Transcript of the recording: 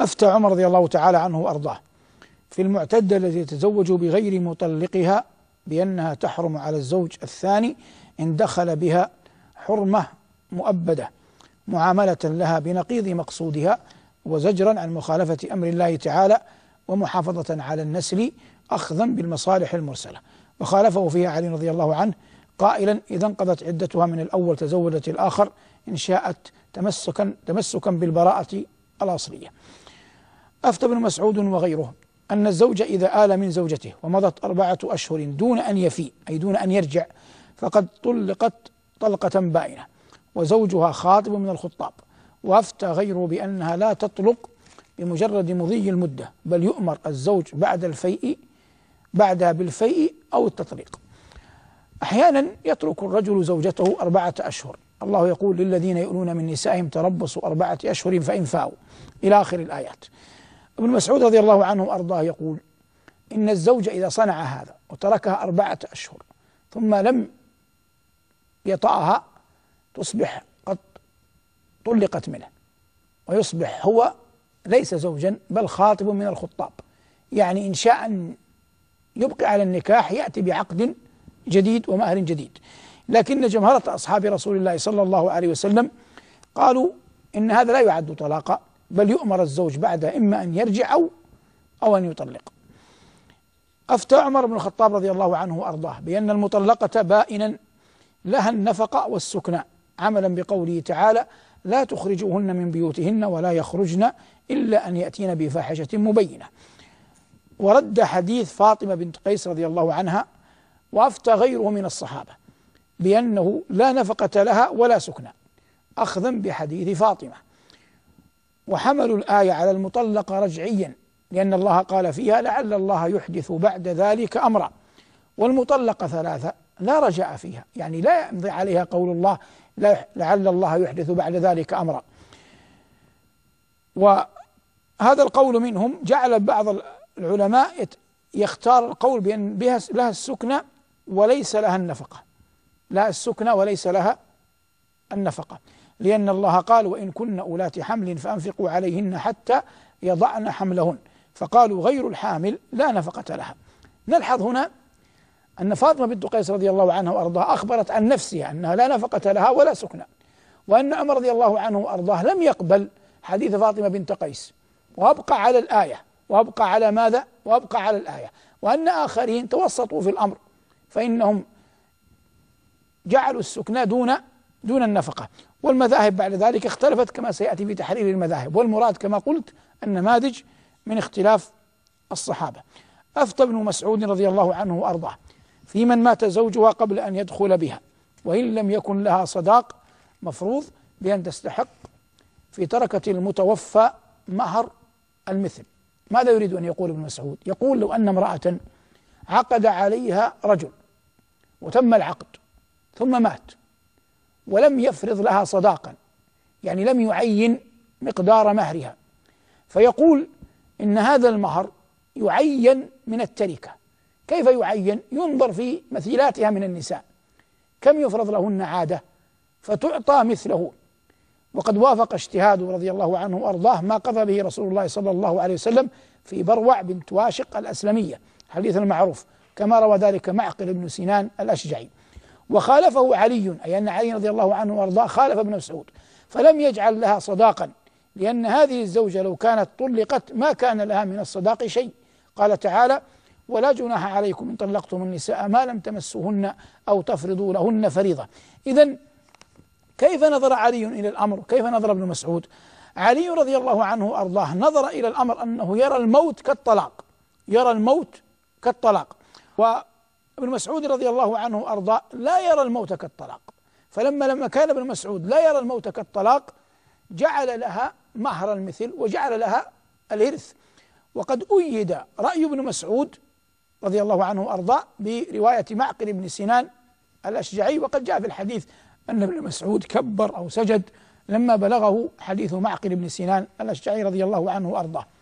أفتى عمر رضي الله تعالى عنه وأرضاه في المعتدة التي يتزوج بغير مطلقها بأنها تحرم على الزوج الثاني إن دخل بها حرمة مؤبدة معاملة لها بنقيض مقصودها وزجرا عن مخالفة أمر الله تعالى ومحافظة على النسل أخذا بالمصالح المرسلة وخالفه فيها علي رضي الله عنه قائلا إذا انقضت عدتها من الأول تزوجت الآخر إن شاءت تمسكا تمسكا بالبراءة الأصلية أفتى ابن مسعود وغيره أن الزوج إذا آل من زوجته ومضت أربعة أشهر دون أن يفي أي دون أن يرجع فقد طلقت طلقة بائنة وزوجها خاطب من الخطاب وأفتى غيره بأنها لا تطلق بمجرد مضي المدة بل يؤمر الزوج بعد الفيء بعدها بالفيء أو التطليق أحيانا يترك الرجل زوجته أربعة أشهر الله يقول للذين يؤلون من نسائهم تربصوا أربعة أشهر فإن فاؤوا إلى آخر الآيات ابن مسعود رضي الله عنه وأرضاه يقول إن الزوج إذا صنع هذا وتركها أربعة أشهر ثم لم يطأها تصبح قد طلقت منه ويصبح هو ليس زوجا بل خاطب من الخطاب يعني إن شاء أن يبقي على النكاح يأتي بعقد جديد ومهر جديد لكن جمهرة أصحاب رسول الله صلى الله عليه وسلم قالوا إن هذا لا يعد طلاقا بل يؤمر الزوج بعدها إما أن يرجع أو أو أن يطلق أفتى عمر بن الخطاب رضي الله عنه وأرضاه بأن المطلقة بائنا لها النفقة والسكنى عملا بقوله تعالى لا تخرجوهن من بيوتهن ولا يخرجن إلا أن يأتين بفاحشة مبينة ورد حديث فاطمة بنت قيس رضي الله عنها وأفتى غيره من الصحابة بأنه لا نفقة لها ولا سكنى أخذا بحديث فاطمة وحملوا الآية على المطلقة رجعيا لأن الله قال فيها لعل الله يحدث بعد ذلك أمرا والمطلقة ثلاثة لا رجاء فيها يعني لا يمضي عليها قول الله لعل الله يحدث بعد ذلك أمرا وهذا القول منهم جعل بعض العلماء يختار القول بأن بها لها السكنة وليس لها النفقة لها السكنة وليس لها النفقة لأن الله قال وإن كن أولاة حمل فأنفقوا عليهن حتى يضعن حملهن فقالوا غير الحامل لا نفقة لها نلحظ هنا أن فاطمة بنت قيس رضي الله عنها وأرضاها أخبرت عن نفسها أنها لا نفقة لها ولا سكنى وأن عمر رضي الله عنه وأرضاه لم يقبل حديث فاطمة بنت قيس وأبقى على الآية وأبقى على ماذا؟ وأبقى على الآية وأن آخرين توسطوا في الأمر فإنهم جعلوا السكنى دون دون النفقة والمذاهب بعد ذلك اختلفت كما سيأتي في تحرير المذاهب والمراد كما قلت النماذج من اختلاف الصحابة أفتى ابن مسعود رضي الله عنه وأرضاه في من مات زوجها قبل أن يدخل بها وإن لم يكن لها صداق مفروض بأن تستحق في تركة المتوفى مهر المثل ماذا يريد أن يقول ابن مسعود يقول لو أن امرأة عقد عليها رجل وتم العقد ثم مات ولم يفرض لها صداقا يعني لم يعين مقدار مهرها فيقول إن هذا المهر يعين من التركة كيف يعين؟ ينظر في مثيلاتها من النساء كم يفرض لهن عادة فتعطى مثله وقد وافق اجتهاده رضي الله عنه وأرضاه ما قضى به رسول الله صلى الله عليه وسلم في بروع بنت واشق الأسلمية حديث المعروف كما روى ذلك معقل بن سنان الأشجعي وخالفه علي أي أن علي رضي الله عنه وأرضاه خالف ابن مسعود فلم يجعل لها صداقا لأن هذه الزوجة لو كانت طلقت ما كان لها من الصداق شيء قال تعالى ولا جناح عليكم إن طلقتم النساء ما لم تمسوهن أو تفرضوا لهن فريضة إذا كيف نظر علي إلى الأمر كيف نظر ابن مسعود علي رضي الله عنه وأرضاه نظر إلى الأمر أنه يرى الموت كالطلاق يرى الموت كالطلاق و ابن مسعود رضي الله عنه أرضاه لا يرى الموت كالطلاق فلما لما كان ابن مسعود لا يرى الموت كالطلاق جعل لها مهر المثل وجعل لها الإرث وقد أيد رأي ابن مسعود رضي الله عنه أرضاه برواية معقل بن سنان الأشجعي وقد جاء في الحديث أن ابن مسعود كبر أو سجد لما بلغه حديث معقل بن سنان الأشجعي رضي الله عنه وأرضاه